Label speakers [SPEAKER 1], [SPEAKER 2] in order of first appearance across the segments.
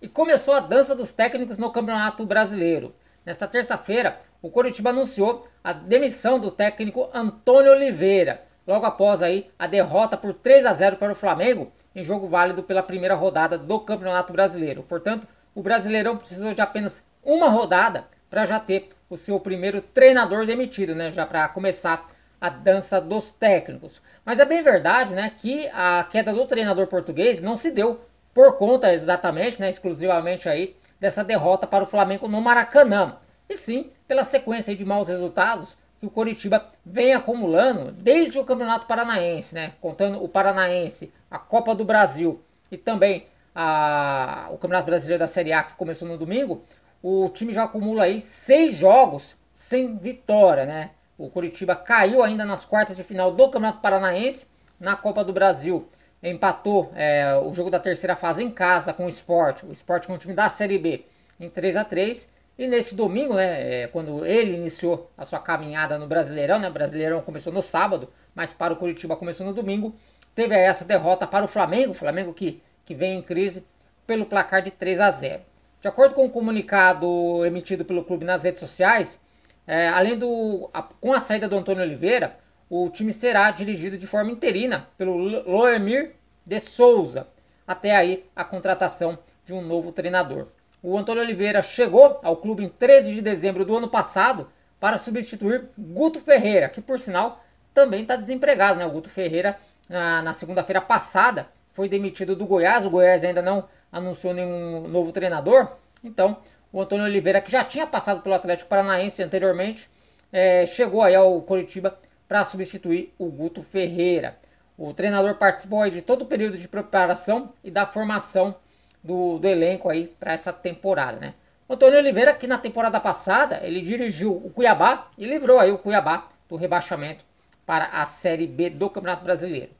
[SPEAKER 1] E começou a dança dos técnicos no Campeonato Brasileiro. Nesta terça-feira, o Coritiba anunciou a demissão do técnico Antônio Oliveira, logo após aí a derrota por 3 a 0 para o Flamengo em jogo válido pela primeira rodada do Campeonato Brasileiro. Portanto, o Brasileirão precisou de apenas uma rodada para já ter o seu primeiro treinador demitido, né, já para começar a dança dos técnicos. Mas é bem verdade, né, que a queda do treinador português não se deu por conta exatamente, né, exclusivamente aí dessa derrota para o Flamengo no Maracanã. E sim, pela sequência de maus resultados que o Coritiba vem acumulando desde o Campeonato Paranaense, né? Contando o Paranaense, a Copa do Brasil e também a, o Campeonato Brasileiro da Série A que começou no domingo, o time já acumula aí seis jogos sem vitória, né? O Curitiba caiu ainda nas quartas de final do Campeonato Paranaense, na Copa do Brasil empatou é, o jogo da terceira fase em casa com o Sport. O Sport com o é um time da Série B em 3 a 3 E neste domingo, né, é, quando ele iniciou a sua caminhada no Brasileirão, né, o Brasileirão começou no sábado, mas para o Curitiba começou no domingo, teve essa derrota para o Flamengo, o Flamengo que, que vem em crise, pelo placar de 3 a 0 De acordo com o um comunicado emitido pelo clube nas redes sociais, é, além do. A, com a saída do Antônio Oliveira, o time será dirigido de forma interina pelo Loemir de Souza, até aí a contratação de um novo treinador. O Antônio Oliveira chegou ao clube em 13 de dezembro do ano passado para substituir Guto Ferreira, que por sinal também está desempregado. Né? O Guto Ferreira, na, ah, na segunda-feira passada, foi demitido do Goiás. O Goiás ainda não anunciou nenhum novo treinador. Então, o Antônio Oliveira, que já tinha passado pelo Atlético Paranaense anteriormente, é, chegou aí ao Coritiba para substituir o Guto Ferreira. O treinador participou de todo o período de preparação e da formação do, do elenco aí para essa temporada, né? Antônio Oliveira, que na temporada passada ele dirigiu o Cuiabá e livrou aí o Cuiabá do rebaixamento para a Série B do Campeonato Brasileiro.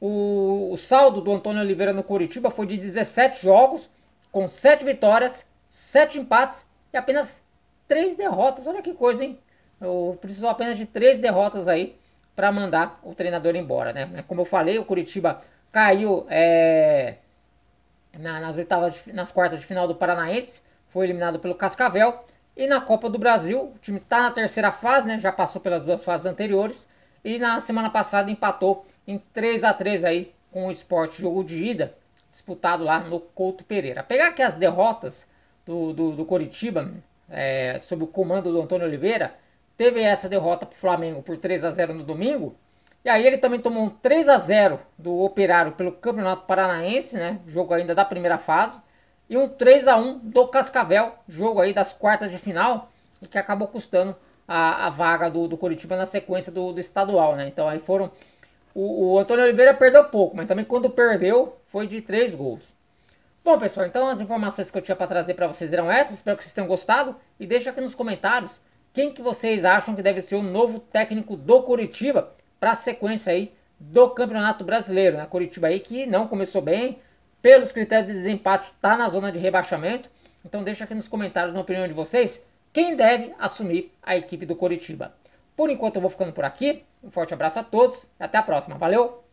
[SPEAKER 1] O, o saldo do Antônio Oliveira no Curitiba foi de 17 jogos, com 7 vitórias, 7 empates e apenas 3 derrotas. Olha que coisa, hein? precisou apenas de três derrotas aí para mandar o treinador embora, né? É como eu falei, o Curitiba caiu é, na, nas oitavas, de, nas quartas de final do Paranaense, foi eliminado pelo Cascavel e na Copa do Brasil o time está na terceira fase, né? Já passou pelas duas fases anteriores e na semana passada empatou em 3 a 3 aí com o Esporte jogo de ida disputado lá no Couto Pereira. Pegar aqui as derrotas do, do, do Coritiba é, sob o comando do Antônio Oliveira, teve essa derrota para o Flamengo por 3 a 0 no domingo. E aí ele também tomou um 3 a 0 do Operário pelo Campeonato Paranaense, né? Jogo ainda da primeira fase. E um 3 a 1 do Cascavel, jogo aí das quartas de final, e que acabou custando a, a vaga do, do Curitiba na sequência do, do estadual, né? Então aí foram. O, o Antônio Oliveira perdeu pouco, mas também quando perdeu foi de 3 gols. Bom, pessoal, então as informações que eu tinha para trazer para vocês eram essas. Espero que vocês tenham gostado. E deixa aqui nos comentários quem que vocês acham que deve ser o novo técnico do Curitiba para a sequência aí do Campeonato Brasileiro, né? Curitiba aí que não começou bem, pelos critérios de desempate está na zona de rebaixamento. Então deixa aqui nos comentários na opinião de vocês quem deve assumir a equipe do Curitiba. Por enquanto eu vou ficando por aqui. Um forte abraço a todos. Até a próxima. Valeu!